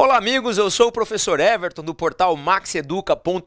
Olá, amigos. Eu sou o professor Everton do portal maxeduca.com.br.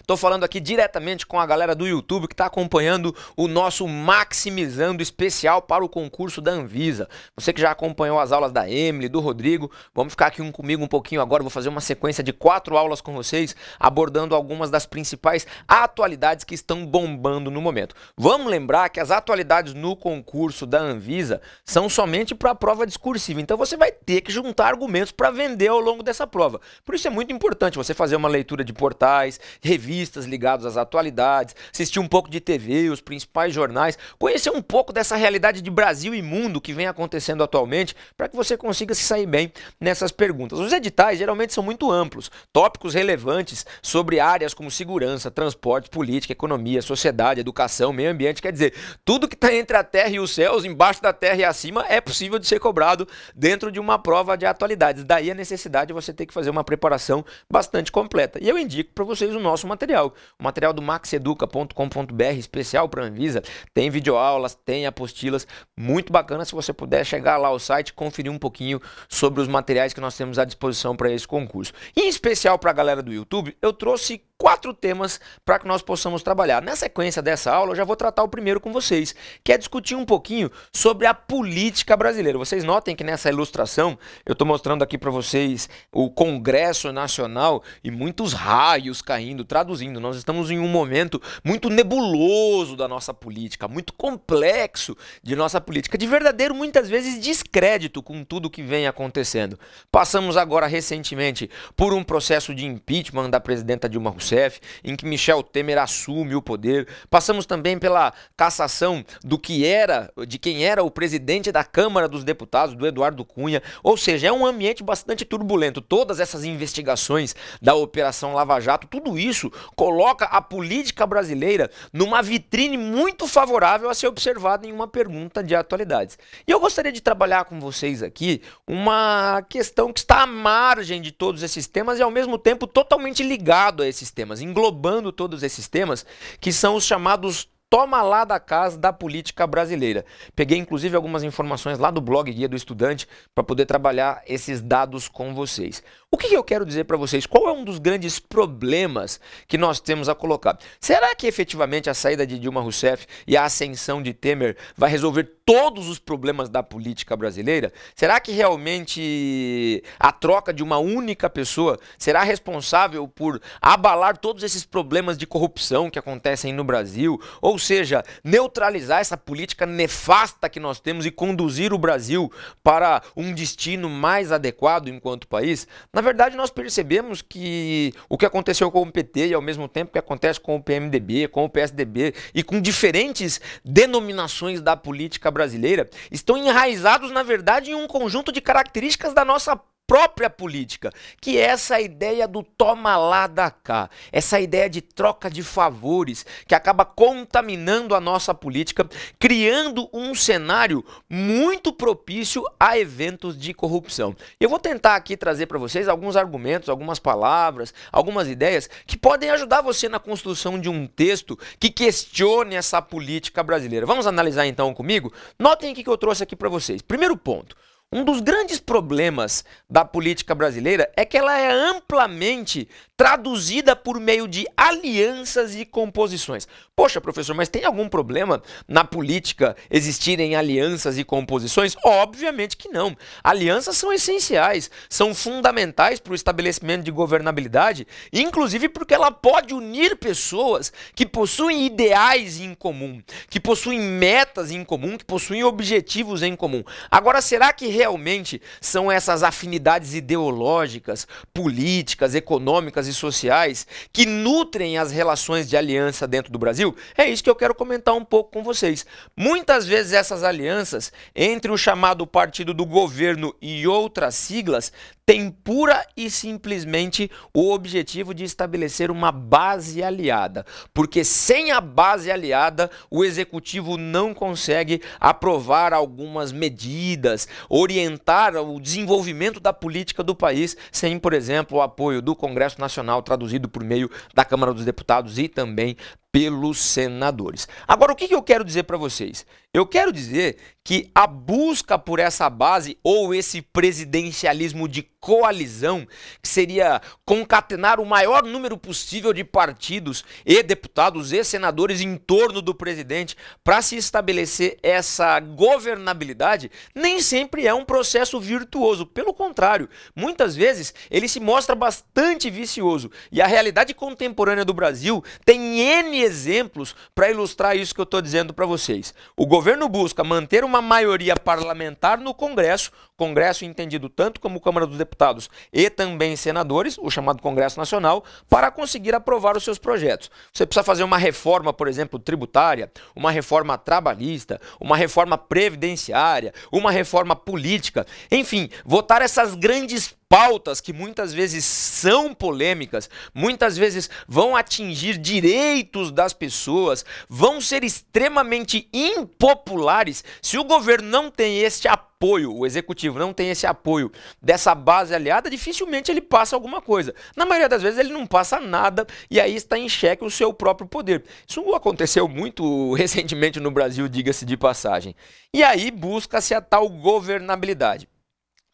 Estou falando aqui diretamente com a galera do YouTube que está acompanhando o nosso Maximizando especial para o concurso da Anvisa. Você que já acompanhou as aulas da Emily, do Rodrigo, vamos ficar aqui um, comigo um pouquinho agora. Vou fazer uma sequência de quatro aulas com vocês, abordando algumas das principais atualidades que estão bombando no momento. Vamos lembrar que as atualidades no concurso da Anvisa são somente para a prova discursiva. Então você vai ter que juntar argumentos para vender ao longo dessa prova. Por isso é muito importante você fazer uma leitura de portais, revistas ligadas às atualidades, assistir um pouco de TV, os principais jornais, conhecer um pouco dessa realidade de Brasil e mundo que vem acontecendo atualmente, para que você consiga se sair bem nessas perguntas. Os editais geralmente são muito amplos, tópicos relevantes sobre áreas como segurança, transporte, política, economia, sociedade, educação, meio ambiente, quer dizer, tudo que está entre a terra e os céus, embaixo da terra e acima, é possível de ser cobrado dentro de uma prova de atualidades. Daí daí a necessidade de você ter que fazer uma preparação bastante completa. E eu indico para vocês o nosso material. O material do maxeduca.com.br, especial para Anvisa, tem videoaulas, tem apostilas, muito bacana se você puder chegar lá ao site conferir um pouquinho sobre os materiais que nós temos à disposição para esse concurso. E em especial para a galera do YouTube, eu trouxe quatro temas para que nós possamos trabalhar. Na sequência dessa aula, eu já vou tratar o primeiro com vocês, que é discutir um pouquinho sobre a política brasileira. Vocês notem que nessa ilustração eu estou mostrando aqui para vocês o Congresso Nacional e muitos raios caindo, traduzindo. Nós estamos em um momento muito nebuloso da nossa política, muito complexo de nossa política, de verdadeiro, muitas vezes, descrédito com tudo que vem acontecendo. Passamos agora recentemente por um processo de impeachment da presidenta Dilma Rousseff. Rousseff, em que Michel Temer assume o poder. Passamos também pela cassação do que era, de quem era o presidente da Câmara dos Deputados, do Eduardo Cunha. Ou seja, é um ambiente bastante turbulento. Todas essas investigações da Operação Lava Jato, tudo isso coloca a política brasileira numa vitrine muito favorável a ser observada em uma pergunta de atualidades. E eu gostaria de trabalhar com vocês aqui uma questão que está à margem de todos esses temas e ao mesmo tempo totalmente ligado a esses temas temas, englobando todos esses temas, que são os chamados toma lá da casa da política brasileira. Peguei inclusive algumas informações lá do blog Guia do Estudante para poder trabalhar esses dados com vocês. O que eu quero dizer para vocês? Qual é um dos grandes problemas que nós temos a colocar? Será que efetivamente a saída de Dilma Rousseff e a ascensão de Temer vai resolver todos os problemas da política brasileira? Será que realmente a troca de uma única pessoa será responsável por abalar todos esses problemas de corrupção que acontecem no Brasil? Ou seja, neutralizar essa política nefasta que nós temos e conduzir o Brasil para um destino mais adequado enquanto país? Na verdade, nós percebemos que o que aconteceu com o PT e ao mesmo tempo que acontece com o PMDB, com o PSDB e com diferentes denominações da política brasileira estão enraizados, na verdade, em um conjunto de características da nossa própria política, que é essa ideia do toma lá da cá, essa ideia de troca de favores que acaba contaminando a nossa política, criando um cenário muito propício a eventos de corrupção. Eu vou tentar aqui trazer para vocês alguns argumentos, algumas palavras, algumas ideias que podem ajudar você na construção de um texto que questione essa política brasileira. Vamos analisar então comigo? Notem o que eu trouxe aqui para vocês. Primeiro ponto, um dos grandes problemas da política brasileira é que ela é amplamente traduzida por meio de alianças e composições. Poxa, professor, mas tem algum problema na política existirem alianças e composições? Obviamente que não. Alianças são essenciais, são fundamentais para o estabelecimento de governabilidade, inclusive porque ela pode unir pessoas que possuem ideais em comum, que possuem metas em comum, que possuem objetivos em comum. Agora, será que realmente são essas afinidades ideológicas, políticas, econômicas e e sociais que nutrem as relações de aliança dentro do Brasil, é isso que eu quero comentar um pouco com vocês. Muitas vezes essas alianças entre o chamado partido do governo e outras siglas tem pura e simplesmente o objetivo de estabelecer uma base aliada, porque sem a base aliada, o executivo não consegue aprovar algumas medidas, orientar o desenvolvimento da política do país sem, por exemplo, o apoio do Congresso Nacional traduzido por meio da Câmara dos Deputados e também pelos senadores. Agora, o que, eu quero dizer para vocês? Eu quero dizer que a busca por essa base ou esse presidencialismo de coalizão, que seria concatenar o maior número possível de partidos e deputados e senadores em torno do presidente para se estabelecer essa governabilidade, nem sempre é um processo virtuoso. Pelo contrário, muitas vezes ele se mostra bastante vicioso. E a realidade contemporânea do Brasil tem N exemplos para ilustrar isso que eu estou dizendo para vocês. O governo busca manter uma maioria parlamentar no Congresso, Congresso entendido tanto como Câmara dos Deputados e também senadores, o chamado Congresso Nacional, para conseguir aprovar os seus projetos. Você precisa fazer uma reforma, por exemplo, tributária, uma reforma trabalhista, uma reforma previdenciária, uma reforma política, enfim, votar essas grandes pautas que muitas vezes são polêmicas, muitas vezes vão atingir direitos das pessoas, vão ser extremamente impopulares se o governo não tem este apoio, o executivo não tem esse apoio dessa base aliada, dificilmente ele passa alguma coisa. Na maioria das vezes ele não passa nada e aí está em xeque o seu próprio poder. Isso aconteceu muito recentemente no Brasil, diga-se de passagem. E aí busca-se a tal governabilidade.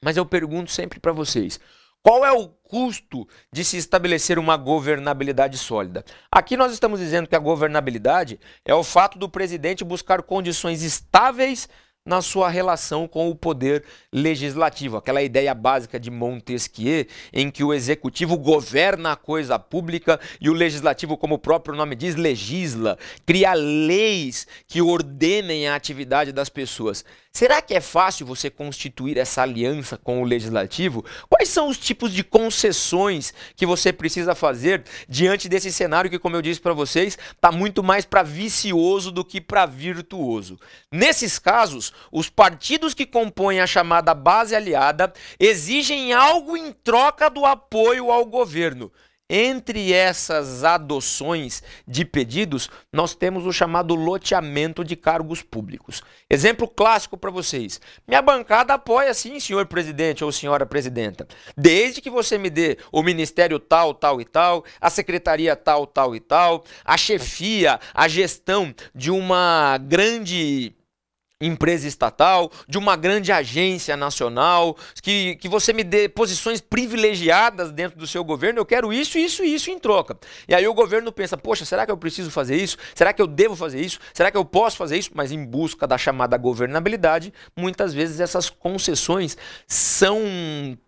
Mas eu pergunto sempre para vocês: qual é o custo de se estabelecer uma governabilidade sólida? Aqui nós estamos dizendo que a governabilidade é o fato do presidente buscar condições estáveis na sua relação com o poder legislativo. Aquela ideia básica de Montesquieu, em que o executivo governa a coisa pública e o legislativo, como o próprio nome diz, legisla, cria leis que ordenem a atividade das pessoas. Será que é fácil você constituir essa aliança com o legislativo? Quais são os tipos de concessões que você precisa fazer diante desse cenário que, como eu disse para vocês, está muito mais para vicioso do que para virtuoso? Nesses casos, os partidos que compõem a chamada base aliada exigem algo em troca do apoio ao governo. Entre essas adoções de pedidos, nós temos o chamado loteamento de cargos públicos. Exemplo clássico para vocês. Minha bancada apoia sim, senhor presidente ou senhora presidenta, desde que você me dê o ministério tal, tal e tal, a secretaria tal, tal e tal, a chefia, a gestão de uma grande empresa estatal, de uma grande agência nacional, que, que você me dê posições privilegiadas dentro do seu governo, eu quero isso, isso e isso em troca. E aí o governo pensa, poxa, será que eu preciso fazer isso? Será que eu devo fazer isso? Será que eu posso fazer isso? Mas em busca da chamada governabilidade, muitas vezes essas concessões são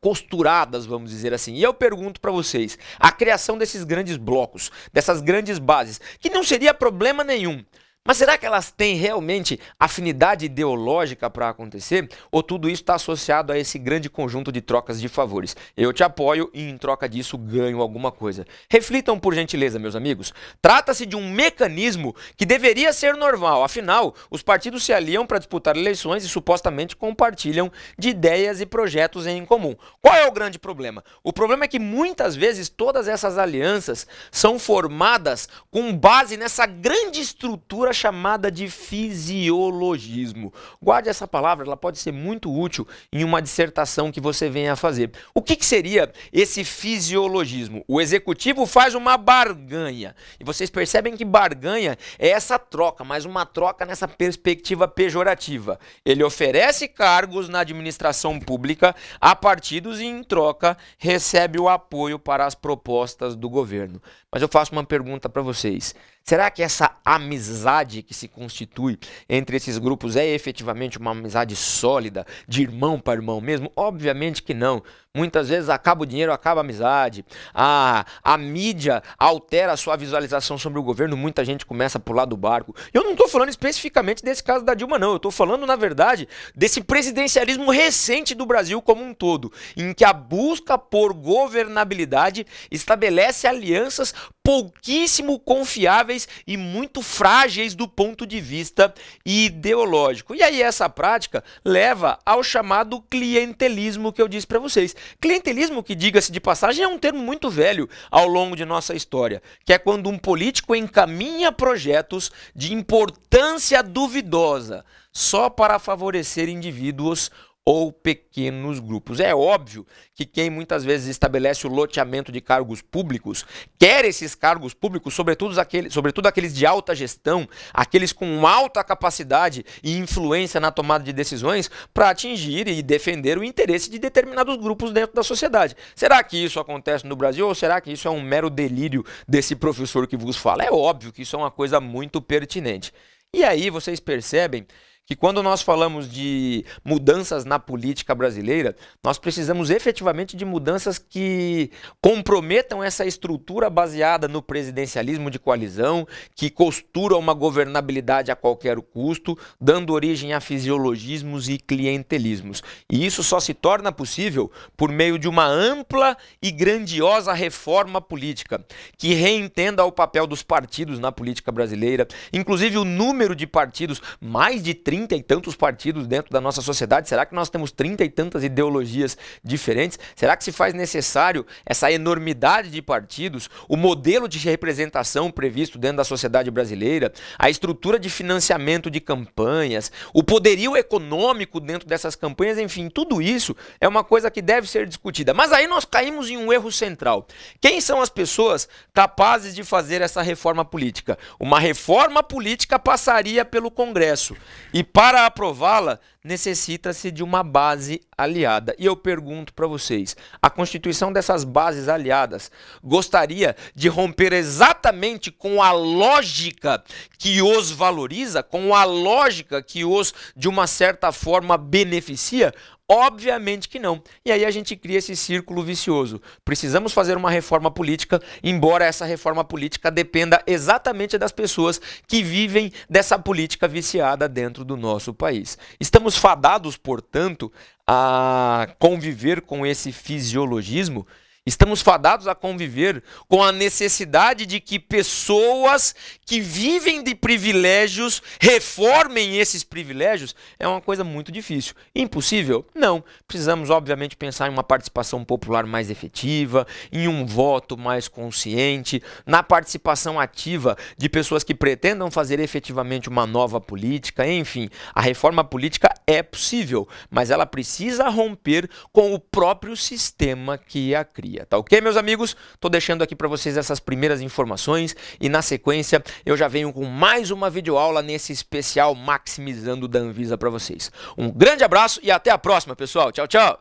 costuradas, vamos dizer assim. E eu pergunto para vocês, a criação desses grandes blocos, dessas grandes bases, que não seria problema nenhum mas será que elas têm realmente afinidade ideológica para acontecer? Ou tudo isso está associado a esse grande conjunto de trocas de favores? Eu te apoio e em troca disso ganho alguma coisa. Reflitam por gentileza, meus amigos. Trata-se de um mecanismo que deveria ser normal. Afinal, os partidos se aliam para disputar eleições e supostamente compartilham de ideias e projetos em comum. Qual é o grande problema? O problema é que muitas vezes todas essas alianças são formadas com base nessa grande estrutura postura chamada de fisiologismo. Guarde essa palavra, ela pode ser muito útil em uma dissertação que você venha a fazer. O que, que seria esse fisiologismo? O executivo faz uma barganha. E vocês percebem que barganha é essa troca, mas uma troca nessa perspectiva pejorativa. Ele oferece cargos na administração pública a partidos e, em troca, recebe o apoio para as propostas do governo. Mas eu faço uma pergunta para vocês. Será que essa amizade que se constitui entre esses grupos é efetivamente uma amizade sólida, de irmão para irmão mesmo? Obviamente que não. Muitas vezes acaba o dinheiro, acaba a amizade. A, a mídia altera a sua visualização sobre o governo, muita gente começa a pular do barco. Eu não estou falando especificamente desse caso da Dilma, não. Eu estou falando, na verdade, desse presidencialismo recente do Brasil como um todo, em que a busca por governabilidade estabelece alianças pouquíssimo confiáveis vulneráveis e muito frágeis do ponto de vista ideológico. E aí essa prática leva ao chamado clientelismo que eu disse para vocês. Clientelismo que diga-se de passagem é um termo muito velho ao longo de nossa história, que é quando um político encaminha projetos de importância duvidosa só para favorecer indivíduos ou pequenos grupos. É óbvio que quem muitas vezes estabelece o loteamento de cargos públicos quer esses cargos públicos, sobretudo aqueles, sobretudo aqueles de alta gestão, aqueles com alta capacidade e influência na tomada de decisões, para atingir e defender o interesse de determinados grupos dentro da sociedade. Será que isso acontece no Brasil ou será que isso é um mero delírio desse professor que vos fala? É óbvio que isso é uma coisa muito pertinente. E aí vocês percebem que quando nós falamos de mudanças na política brasileira, nós precisamos efetivamente de mudanças que comprometam essa estrutura baseada no presidencialismo de coalizão, que costura uma governabilidade a qualquer custo, dando origem a fisiologismos e clientelismos. E isso só se torna possível por meio de uma ampla e grandiosa reforma política, que reentenda o papel dos partidos na política brasileira, inclusive o número de partidos, mais de 30 trinta e tantos partidos dentro da nossa sociedade? Será que nós temos trinta e tantas ideologias diferentes? Será que se faz necessário essa enormidade de partidos? O modelo de representação previsto dentro da sociedade brasileira? A estrutura de financiamento de campanhas? O poderio econômico dentro dessas campanhas? Enfim, tudo isso é uma coisa que deve ser discutida. Mas aí nós caímos em um erro central. Quem são as pessoas capazes de fazer essa reforma política? Uma reforma política passaria pelo Congresso. E para aprová-la necessita-se de uma base aliada. E eu pergunto para vocês: a constituição dessas bases aliadas gostaria de romper exatamente com a lógica que os valoriza, com a lógica que os, de uma certa forma, beneficia? Obviamente que não. E aí a gente cria esse círculo vicioso. Precisamos fazer uma reforma política, embora essa reforma política dependa exatamente das pessoas que vivem dessa política viciada dentro do nosso país. Estamos Estamos fadados, portanto, a conviver com esse fisiologismo Estamos fadados a conviver com a necessidade de que pessoas que vivem de privilégios reformem esses privilégios. É uma coisa muito difícil. Impossível? Não. Precisamos, obviamente, pensar em uma participação popular mais efetiva, em um voto mais consciente, na participação ativa de pessoas que pretendam fazer efetivamente uma nova política. Enfim, a reforma política é possível, mas ela precisa romper com o próprio sistema que a cria dia, tá ok, meus amigos? Tô deixando aqui para vocês essas primeiras informações e na sequência eu já venho com mais uma videoaula nesse especial Maximizando da Anvisa para vocês. Um grande abraço e até a próxima, pessoal. Tchau, tchau!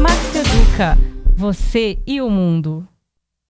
Max Educa, você e o mundo.